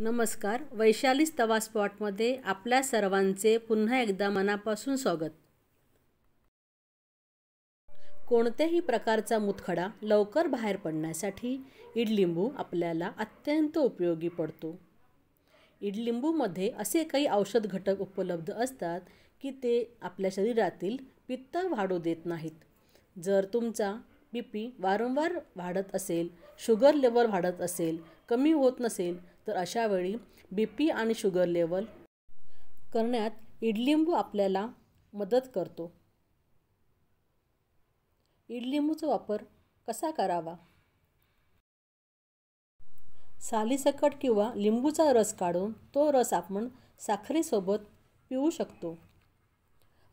नमस्कार वैशाली तवा स्पॉटमध्ये आपल्या सर्वांचे पुन्हा एकदा मनापासून स्वागत कोणत्याही प्रकारचा मुतखडा लवकर बाहेर पडण्यासाठी इडलिंबू आपल्याला अत्यंत उपयोगी पडतो इडलिंबूमध्ये असे काही औषध घटक उपलब्ध असतात की ते आपल्या शरीरातील पित्त वाढू देत नाहीत जर तुमचा बी पी वारंवार वाढत असेल शुगर लेवल वाढत असेल कमी होत नसेल तर अशावेळी बी पी आणि शुगर लेवल करण्यात इडलिंबू आपल्याला मदत करतो इडलिंबूचा वापर कसा करावा सालीसकट किंवा लिंबूचा रस काढून तो रस आपण साखरेसोबत पिऊ शकतो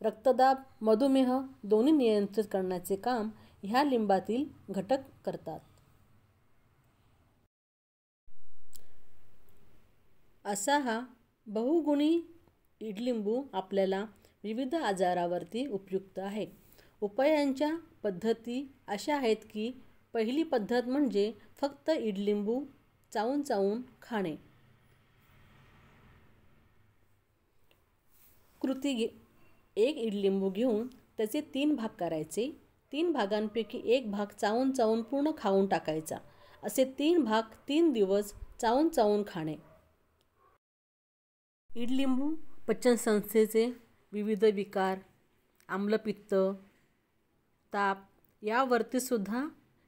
रक्तदाब मधुमेह दोन्ही नियंत्रित करण्याचे काम ह्या लिंबातील घटक करतात असा हा बहुगुणी इडलिंबू आपल्याला विविध आजारावरती उपयुक्त आहे उपायांच्या पद्धती अशा आहेत की पहिली पद्धत म्हणजे फक्त इडलिंबू चावून चावून खाणे कृती घे एक इडलिंबू घेऊन त्याचे तीन भाग करायचे तीन भागांपैकी एक भाग चावून चावून पूर्ण खाऊन टाकायचा असे तीन भाग तीन दिवस चावून चावून खाणे ईडलिंबू पचनसंस्थेचे विविध विकार आम्लपित्त ताप यावरतीसुद्धा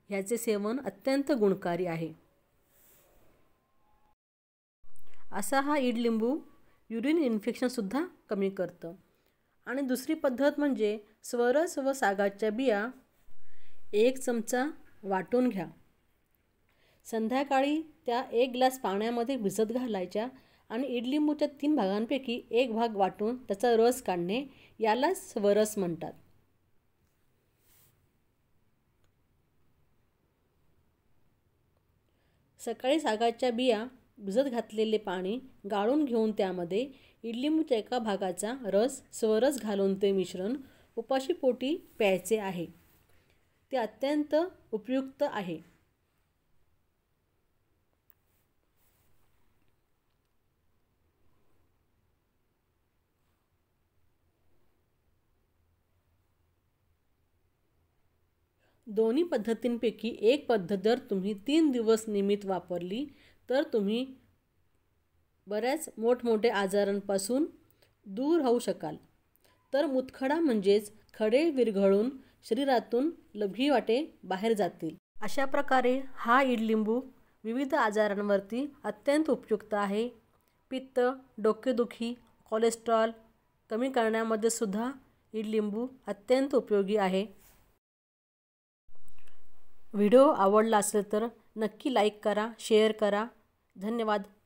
ह्याचे सेवन अत्यंत गुणकारी आहे असा हा ईडलिंबू युरिन इन्फेक्शनसुद्धा कमी करतं आणि दुसरी पद्धत म्हणजे स्वरस व सागाच्या बिया एक चमचा वाटून घ्या संध्याकाळी त्या एक ग्लास पाण्यामध्ये भिजत घालायच्या आणि इडलिंबूच्या तीन भागांपैकी एक भाग वाटून त्याचा रस काढणे याला स्वरस म्हणतात सकाळी सागाच्या बिया भिजत घातलेले पाणी गाळून घेऊन त्यामध्ये इडलिंबूच्या एका भागाचा रस स्वरस घालून ते मिश्रण उपाशी पोटी प्यायचे आहे ते अत्यंत उपयुक्त आहे दोन्ही पद्धतींपैकी एक पद्धत जर तुम्ही तीन दिवस नियमित वापरली तर तुम्ही बऱ्याच मोठमोठे आजारांपासून दूर राहू शकाल तर मुतखडा म्हणजेच खडे विरघळून शरीरातून लभी वाटे बाहेर जातील अशा प्रकारे हा इडलिंबू विविध आजारांवरती अत्यंत उपयुक्त आहे पित्त डोकेदुखी कोलेस्ट्रॉल कमी करण्यामध्ये सुद्धा इडलिंबू अत्यंत उपयोगी आहे व्हिडिओ आवडला असेल तर नक्की लाईक करा शेअर करा धन्यवाद